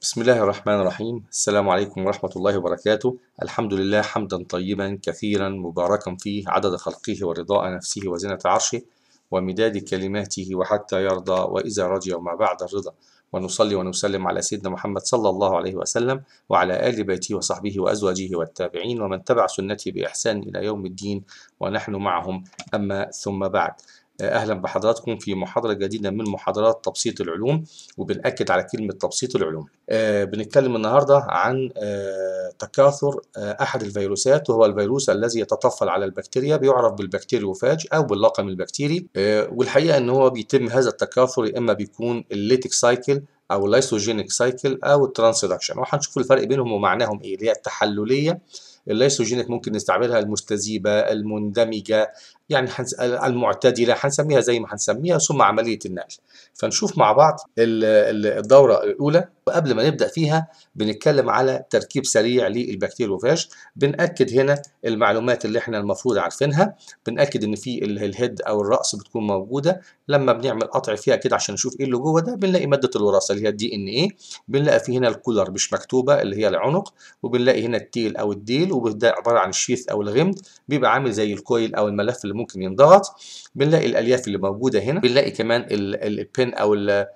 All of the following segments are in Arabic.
بسم الله الرحمن الرحيم السلام عليكم ورحمة الله وبركاته الحمد لله حمدا طيبا كثيرا مباركا فيه عدد خلقه ورضاء نفسه وزنة عرشه ومداد كلماته وحتى يرضى وإذا رضي وما بعد الرضا ونصلي ونسلم على سيدنا محمد صلى الله عليه وسلم وعلى آل بيته وصحبه وأزواجه والتابعين ومن تبع سنته بإحسان إلى يوم الدين ونحن معهم أما ثم بعد اهلا بحضراتكم في محاضره جديده من محاضرات تبسيط العلوم وبنأكد على كلمه تبسيط العلوم أه بنتكلم النهارده عن أه تكاثر أه احد الفيروسات وهو الفيروس الذي يتطفل على البكتيريا بيعرف بالبكتيريوفاج او باللقم البكتيري آه، والحقيقه ان هو بيتم هذا التكاثر يا اما بيكون الليتك سايكل او اللايسوجينيك سايكل او الترانسدكشن وهنشوف الفرق بينهم ومعناهم ايه اللي هي التحلليه الليسوجينك ممكن نستعملها المستذيبة المندمجة يعني المعتدلة هنسميها زي ما هنسميها ثم عملية النقل فنشوف مع بعض الدورة الأولى وقبل ما نبدأ فيها بنتكلم على تركيب سريع للبكتيريوفاج بنأكد هنا المعلومات اللي احنا المفروض عارفينها بنأكد ان في الهيد او الرأس بتكون موجودة لما بنعمل قطع فيها كده عشان نشوف ايه اللي جوه ده بنلاقي مادة الوراثة اللي هي الدي ان ايه بنلاقي في هنا الكولر مش مكتوبة اللي هي العنق وبنلاقي هنا التيل او الديل التوب ده عباره عن الشيث او الغمد بيبقى عامل زي الكويل او الملف اللي ممكن ينضغط بنلاقي الالياف اللي موجوده هنا بنلاقي كمان البن او الـ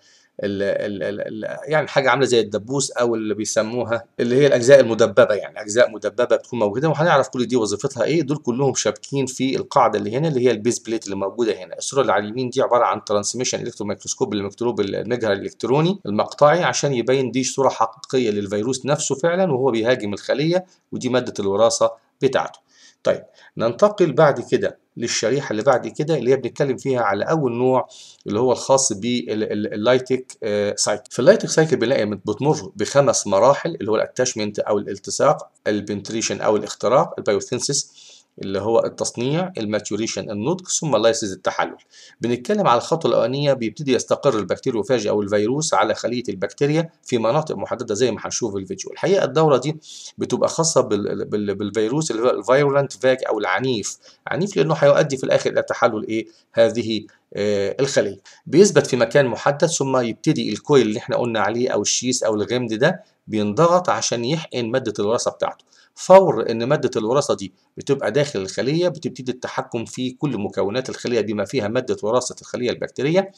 ال ال الـ يعني حاجه عامله زي الدبوس او اللي بيسموها اللي هي الاجزاء المدببه يعني اجزاء مدببه بتكون موجوده وهنعرف كل دي وظيفتها ايه دول كلهم شابكين في القاعده اللي هنا اللي هي البيز بليت اللي موجوده هنا الصوره اللي على اليمين دي عباره عن ترانسميشن الكترو مايكروسكوب اللي مكتوب بالمجهر الالكتروني المقطعي عشان يبين دي صوره حقيقيه للفيروس نفسه فعلا وهو بيهاجم الخليه ودي ماده الوراثه بتاعته طيب ننتقل بعد كده للشريحة اللي بعد كده اللي هي بنتكلم فيها على أول نوع اللي هو الخاص باللايتك آه، سايكل في اللايتك سايكل بنلاقي بتمر بخمس مراحل اللي هو الاتاشمنت أو الالتصاق البنتريشن أو الاختراق البايوثينسيس اللي هو التصنيع الماتوريشن النضج ثم لايسز التحلل بنتكلم على الخطوه الاولانيه بيبتدي يستقر البكتيريوفاج او الفيروس على خليه البكتيريا في مناطق محدده زي ما هنشوف في الفيديو الحقيقه الدوره دي بتبقى خاصه بال بال بالفيروس اللي هو الفيرولنت فاج او العنيف عنيف لانه هيؤدي في الاخر الى تحلل ايه هذه آه، الخلية بيثبت في مكان محدد ثم يبتدي الكويل اللي احنا قلنا عليه أو الشيس أو الغمد ده بينضغط عشان يحقن مادة الوراثة بتاعته فور ان مادة الوراثة دي بتبقى داخل الخلية بتبتدي التحكم في كل مكونات الخلية بما فيها مادة وراثة الخلية البكتيرية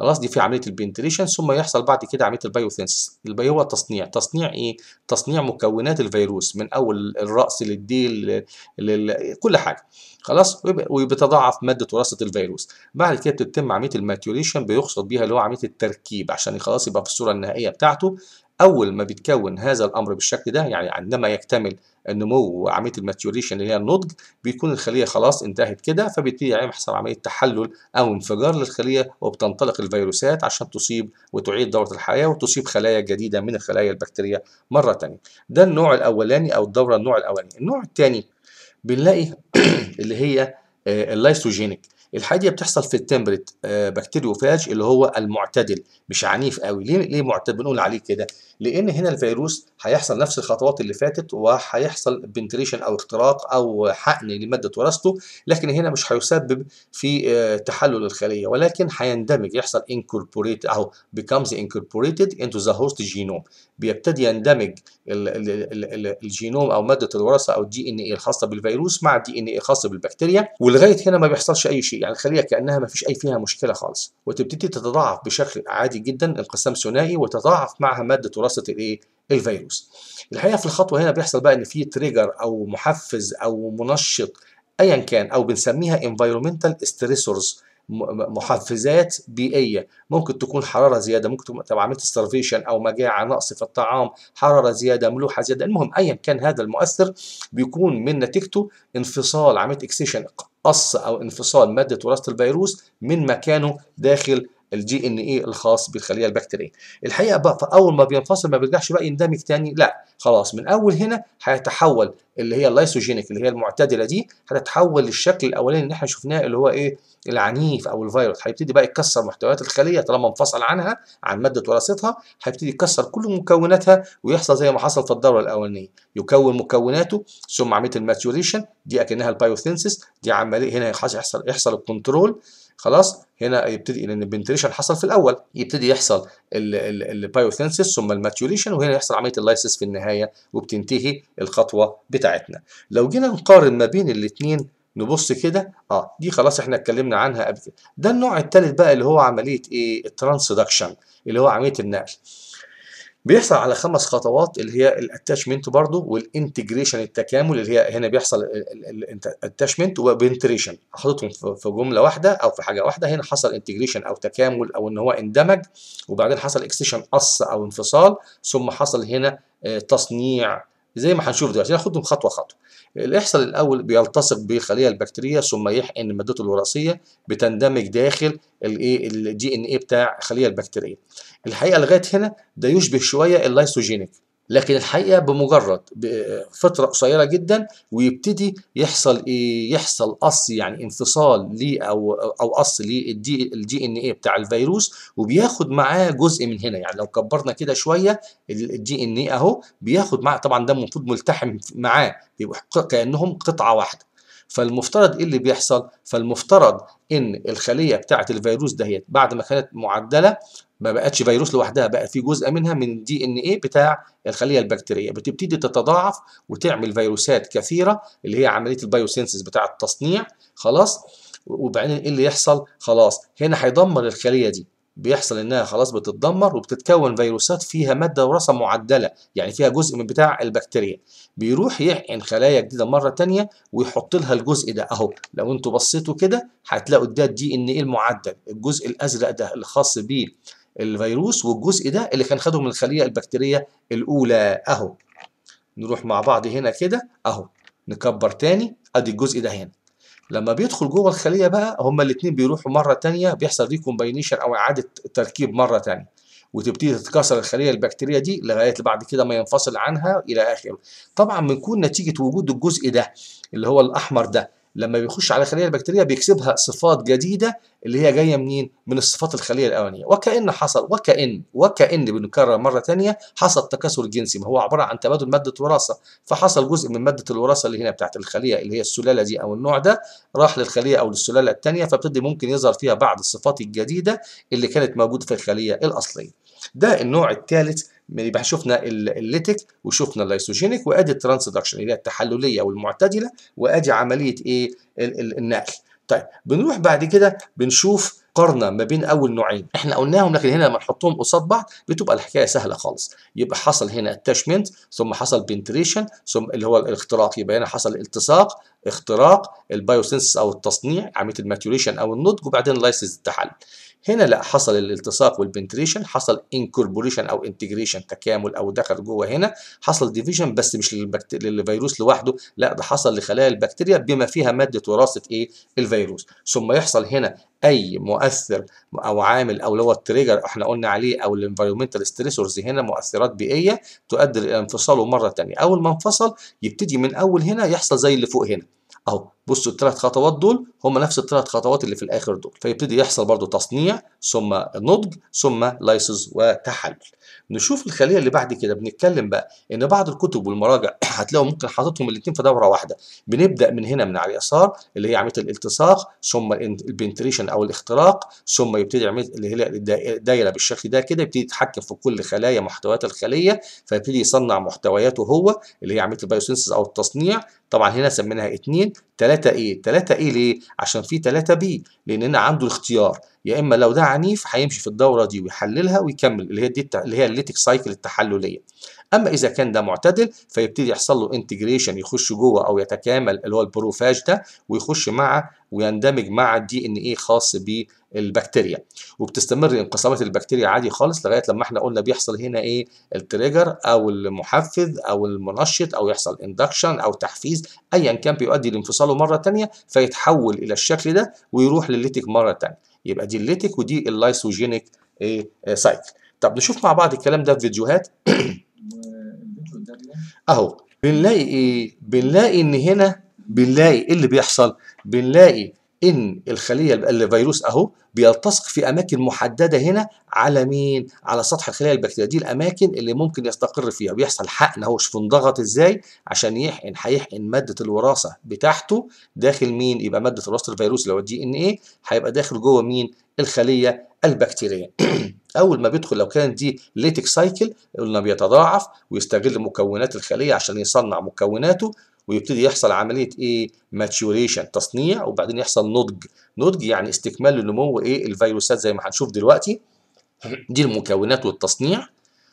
خلاص دي في عمليه البنتريشن ثم يحصل بعد كده عمليه البايوثنس البايو هو التصنيع تصنيع ايه تصنيع مكونات الفيروس من اول الراس للديل لل... كل حاجه خلاص وبتضاعف ماده وراثه الفيروس بعد كده بتتم عمليه الماتيوريشن بيقصد بيها اللي هو عمليه التركيب عشان خلاص يبقى في الصوره النهائيه بتاعته اول ما بيتكون هذا الامر بالشكل ده يعني عندما يكتمل النمو وعمليه الماتيوريشن اللي هي النضج بيكون الخليه خلاص انتهت كده فبيبتدي يعني يحصل عمليه تحلل او انفجار للخليه وبتنطلق الفيروسات عشان تصيب وتعيد دوره الحياه وتصيب خلايا جديده من الخلايا البكتيريه مره ثانيه ده النوع الاولاني او الدوره النوع الاولاني النوع الثاني بنلاقي اللي هي آه، اللايسوجينيك الحاجه دي بتحصل في التمبريت آه، بكتيريوفاج اللي هو المعتدل مش عنيف قوي ليه ليه معتدل بنقول عليه كده لان هنا الفيروس هيحصل نفس الخطوات اللي فاتت وهيحصل بنتريشن او اختراق او حقن لماده وراثته لكن هنا مش هيسبب في آه، تحلل الخليه ولكن هيندمج يحصل انكوربوريت اهو بيكمز انكوربوريتد انتو ذا هوست جينوم بيبتدي يندمج الجينوم او ماده الوراثه او الدي ان ايه الخاصه بالفيروس مع الدي ان ايه الخاصه بالبكتيريا ولغايه هنا ما بيحصلش اي شيء يعني الخلية كأنها ما فيش أي فيها مشكلة خالص وتبتدي تتضاعف بشكل عادي جدا انقسام ثنائي وتتضاعف معها مادة وراثة الإيه؟ الفيروس. الحقيقة في الخطوة هنا بيحصل بقى إن في تريجر أو محفز أو منشط أيا كان أو بنسميها environmental ستريسورز محفزات بيئيه ممكن تكون حراره زياده ممكن تكون عمليه ستارفيشن او مجاعه نقص في الطعام حراره زياده ملوحه زياده المهم ايا كان هذا المؤثر بيكون من نتيجته انفصال عمليه اكسيشن قص أو انفصال مادة وراثة الفيروس من مكانه داخل الجي ان اي الخاص بالخليه البكتيريه الحقيقه بقى فاول ما بينفصل ما بيرجعش بقى يندمج تاني لا خلاص من اول هنا هيتحول اللي هي اللايسوجينيك اللي هي المعتدله دي هتتحول للشكل الاولاني اللي احنا شفناه اللي هو ايه العنيف او الفيروس هيبتدي بقى يكسر محتويات الخليه طالما انفصل عنها عن ماده وراثتها هيبتدي يكسر كل مكوناتها ويحصل زي ما حصل في الدوره الاولانيه يكون مكوناته ثم عمليه الماتيوريشن دي اكنها البايوثينسيس دي عمليه هنا يحصل يحصل الكنترول خلاص هنا يبتدي لان البنتريشن حصل في الاول يبتدي يحصل البايوثينسيس ثم الماتيوريشن وهنا يحصل عمليه اللايسيس في النهايه وبتنتهي الخطوه بتاعتنا لو جينا نقارن ما بين الاثنين نبص كده اه دي خلاص احنا اتكلمنا عنها قبل كده ده النوع الثالث بقى اللي هو عمليه ايه الترانسدكشن اللي هو عمليه النقل بيحصل على خمس خطوات اللي هي الاتشمنت برضو والانتجريشن التكامل اللي هي هنا بيحصل الاتاشمنت وبنتريشن حاططهم في جمله واحده او في حاجه واحده هنا حصل انتجريشن او تكامل او ان هو اندمج وبعدين حصل اكسشن قص او انفصال ثم حصل هنا آه، تصنيع زي ما هنشوف دلوقتي ناخدهم خطوه خطوه الاحصل الاول بيلتصق بخليه البكتيريا ثم يحقن مادته الوراثيه بتندمج داخل الايه الدي ان ايه بتاع الخليه البكتيريه الحقيقه لغايه هنا ده يشبه شويه اللايسوجينيك لكن الحقيقه بمجرد فتره قصيره جدا ويبتدي يحصل ايه يحصل قص يعني انفصال ليه او او قص للدي الدي ان ايه بتاع الفيروس وبياخد معاه جزء من هنا يعني لو كبرنا كده شويه الدي ان ايه اهو بياخد معاه طبعا ده المفروض ملتحم معاه بيبقوا كانهم قطعه واحده فالمفترض ايه اللي بيحصل فالمفترض ان الخليه بتاعت الفيروس دهيت بعد ما كانت معدله ما بقتش فيروس لوحدها بقى في جزء منها من الدي ان ايه بتاع الخليه البكتيريه بتبتدي تتضاعف وتعمل فيروسات كثيره اللي هي عمليه البايوسينسيس بتاع التصنيع خلاص وبعدين ايه اللي يحصل خلاص هنا هيدمر الخليه دي بيحصل انها خلاص بتتدمر وبتتكون فيروسات فيها ماده وراثه معدله يعني فيها جزء من بتاع البكتيريا بيروح يحقن خلايا جديده مره ثانيه ويحط لها الجزء ده اهو لو انتوا بصيتوا كده هتلاقوا ده دي ان ايه المعدل الجزء الازرق ده الخاص بيه الفيروس والجزء ده اللي كان خده من الخليه البكتيريه الاولى اهو نروح مع بعض هنا كده اهو نكبر تاني ادي الجزء ده هنا لما بيدخل جوه الخليه بقى هما الاثنين بيروحوا مره ثانيه بيحصل ريكومبينيشن او اعاده تركيب مره ثانيه وتبتدي تتكسر الخليه البكتيريه دي لغايه بعد كده ما ينفصل عنها الى اخره طبعا بنكون نتيجه وجود الجزء ده اللي هو الاحمر ده لما بيخش على خليه البكتيريا بيكسبها صفات جديده اللي هي جايه منين؟ من الصفات الخليه الاولانيه وكان حصل وكان وكان بنكرر مره ثانيه حصل تكاثر جنسي ما هو عباره عن تبادل ماده وراثه فحصل جزء من ماده الوراثه اللي هنا بتاعت الخليه اللي هي السلاله دي او النوع ده راح للخليه او للسلاله الثانيه فبتدي ممكن يظهر فيها بعض الصفات الجديده اللي كانت موجوده في الخليه الاصليه. ده النوع الثالث يبقى شفنا الليتك وشفنا اللايسوجينيك وادي الترانسدكشن اللي هي التحلليه والمعتدله وادي عمليه ايه النقل طيب بنروح بعد كده بنشوف قارنه ما بين اول نوعين احنا قلناهم لكن هنا لما نحطهم قصاد بعض بتبقى الحكايه سهله خالص يبقى حصل هنا اتشمنت ثم حصل بنتريشن ثم اللي هو الاختراق يبقى هنا حصل التصاق اختراق البايوسنس او التصنيع عمليه الماتيوريشن او النضج وبعدين لايسيس التحلل هنا لا حصل الالتصاق والبنتريشن حصل انكوربوريشن او انتجريشن تكامل او دخل جوه هنا حصل ديفيجن بس مش للبكت... للفيروس لوحده لا ده حصل لخلايا البكتيريا بما فيها ماده وراثه ايه الفيروس ثم يحصل هنا اي مؤثر او عامل او اللي هو التريجر احنا قلنا عليه او الانفيرومنتال ستريسورز هنا مؤثرات بيئيه تؤدي الى انفصاله مره ثانيه اول ما انفصل يبتدي من اول هنا يحصل زي اللي فوق هنا اهو بصوا التلات خطوات دول هم نفس التلات خطوات اللي في الاخر دول فيبتدي يحصل برضو تصنيع ثم نضج ثم لايسز وتحلل نشوف الخليه اللي بعد كده بنتكلم بقى ان بعض الكتب والمراجع هتلاقوا ممكن حاططهم الاثنين في دوره واحده بنبدا من هنا من على اليسار اللي هي عمليه الالتصاق ثم البنتريشن او الاختراق ثم يبتدي عمليه اللي هي الدايره بالشكل ده كده يبتدي يتحكم في كل خلايا محتويات الخليه فيبتدي يصنع محتوياته هو اللي هي عمليه البايوسينسز او التصنيع طبعا هنا سميناها اثنين 3 a 3 a ليه عشان في 3 b لان هنا عنده الاختيار يا اما لو ده عنيف هيمشي في الدوره دي ويحللها ويكمل اللي هي دي الت... اللي هي الليتك سايكل التحلليه اما اذا كان ده معتدل فيبتدي يحصل له انتجريشن يخش جوه او يتكامل اللي هو البروفاج ده ويخش مع ويندمج مع الدي ان ايه خاص بالبكتيريا وبتستمر انقسامات البكتيريا عادي خالص لغايه لما احنا قلنا بيحصل هنا ايه التريجر او المحفز او المنشط او يحصل اندكشن او تحفيز ايا كان بيؤدي لانفصاله مره ثانيه فيتحول الى الشكل ده ويروح للليتك مره ثانيه يبقى دي الليتك ودي اللايسوجينيك ايه سايكل آه، طب نشوف مع بعض الكلام ده في فيديوهات اهو بنلاقي ايه بنلاقي ان هنا بنلاقي ايه اللي بيحصل بنلاقي ان الخليه الفيروس اهو بيلتصق في اماكن محدده هنا على مين على سطح الخليه البكتيريه دي الاماكن اللي ممكن يستقر فيها ويحصل حقن اهو شوف انضغط ازاي عشان يحقن هيحقن ماده الوراثه بتاعته داخل مين يبقى ماده الوراثه الفيروس اللي هو الدي ان ايه هيبقى داخل جوه مين الخليه البكتيريه اول ما بيدخل لو كانت دي ليتك سايكل قلنا بيتضاعف ويستغل مكونات الخليه عشان يصنع مكوناته ويبتدي يحصل عمليه ايه ماتيوريشن تصنيع وبعدين يحصل نضج نضج يعني استكمال لنمو ايه الفيروسات زي ما هنشوف دلوقتي دي المكونات والتصنيع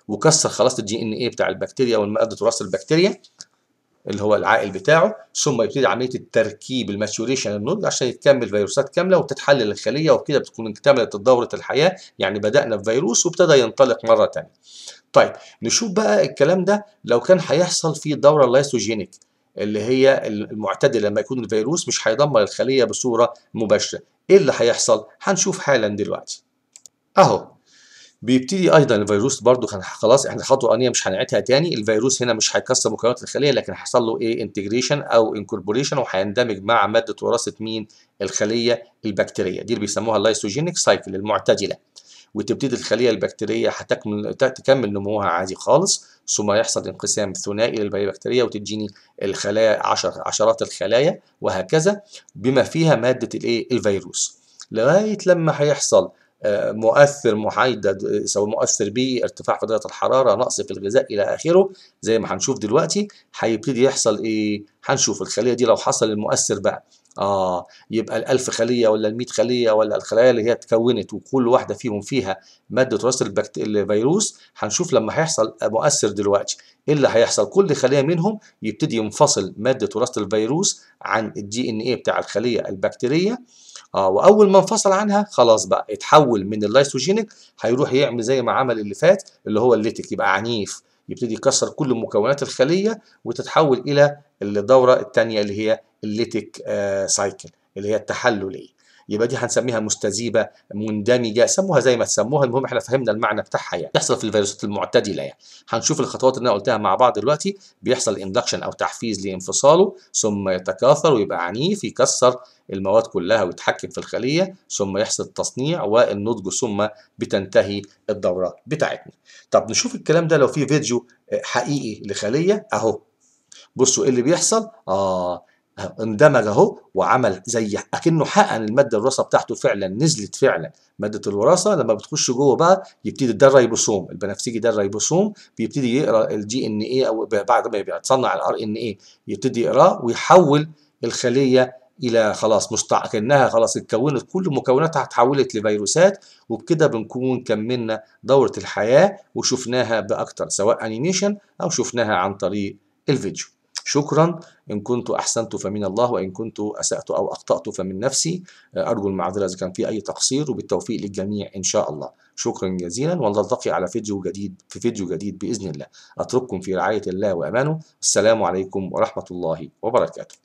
وكسر خلاص الدي ان ايه بتاع البكتيريا والمادة تراث البكتيريا اللي هو العائل بتاعه ثم يبتدي عمليه التركيب الماتيوريشن النضج عشان يتكمل فيروسات كامله وتتحلل الخليه وبكده بتكون اكتملت دوره الحياه يعني بدانا بفيروس وابتدى ينطلق مره ثانيه. طيب نشوف بقى الكلام ده لو كان هيحصل في دوره لايسوجينيك اللي هي المعتدله لما يكون الفيروس مش هيدمر الخليه بصوره مباشره ايه اللي هيحصل هنشوف حالا دلوقتي اهو بيبتدي ايضا الفيروس برضو كان خلاص احنا الخطوه الاولانيه مش هنعيدها تاني الفيروس هنا مش هيكسر مكونات الخليه لكن هيحصل له ايه انتجريشن او انكوربوريشن وهيندمج مع ماده وراثه مين الخليه البكتيريه دي اللي بيسموها اللايسوجينيك سايكل المعتدله وتبتدي الخليه البكتيريه هتكمل تكمل نموها عادي خالص ثم يحصل انقسام ثنائي للبكتيريا وتديني الخلايا عشر عشرات الخلايا وهكذا بما فيها ماده الايه الفيروس لغايه لما هيحصل آه، مؤثر محدد سواء مؤثر بي ارتفاع في درجة الحرارة نقص في الغذاء إلى آخره زي ما هنشوف دلوقتي هيبتدي يحصل إيه هنشوف الخلية دي لو حصل المؤثر بقى آه يبقى الألف خلية ولا المئة خلية ولا الخلايا اللي هي اتكونت وكل واحدة فيهم فيها مادة وراثة الفيروس هنشوف لما هيحصل مؤثر دلوقتي ايه اللي هيحصل كل خلية منهم يبتدي ينفصل مادة وراثة الفيروس عن الدي ان ايه بتاع الخلية البكتيرية اه واول ما انفصل عنها خلاص بقى اتحول من اللايسوجينيك هيروح يعمل زي ما عمل اللي فات اللي هو الليتك يبقى عنيف يبتدي يكسر كل مكونات الخليه وتتحول الى الدوره الثانيه اللي هي الليتيك سايكل آه، اللي هي التحلليه. يبقى دي هنسميها مستذيبه مندمجه سموها زي ما تسموها المهم احنا فهمنا المعنى بتاعها يعني بيحصل في الفيروسات المعتدله يعني هنشوف الخطوات اللي انا قلتها مع بعض دلوقتي بيحصل اندكشن او تحفيز لانفصاله ثم يتكاثر ويبقى عنيف يكسر المواد كلها ويتحكم في الخليه ثم يحصل تصنيع والنضج ثم بتنتهي الدوره بتاعتنا طب نشوف الكلام ده لو في فيديو حقيقي لخليه اهو بصوا ايه اللي بيحصل اه اندمج اهو وعمل زي اكنه حقن الماده الوراثه بتاعته فعلا نزلت فعلا ماده الوراثه لما بتخش جوه بقى يبتدي ده الريبوسوم البنفسجي ده الريبوسوم بيبتدي يقرا الجي ان ايه او بعد ما بيتصنع الار ان ايه يبتدي يقراه ويحول الخليه الى خلاص مستع كانها خلاص اتكونت كل مكوناتها اتحولت لفيروسات وبكده بنكون كملنا دوره الحياه وشفناها باكتر سواء انيميشن او شفناها عن طريق الفيديو شكرا إن كنت أحسنت فمن الله وإن كنت أسأت أو أخطأت فمن نفسي أرجو المعذرة إذا كان في أي تقصير وبالتوفيق للجميع إن شاء الله شكرا جزيلا ونلتقي على فيديو جديد في فيديو جديد بإذن الله أترككم في رعاية الله وأمانه السلام عليكم ورحمة الله وبركاته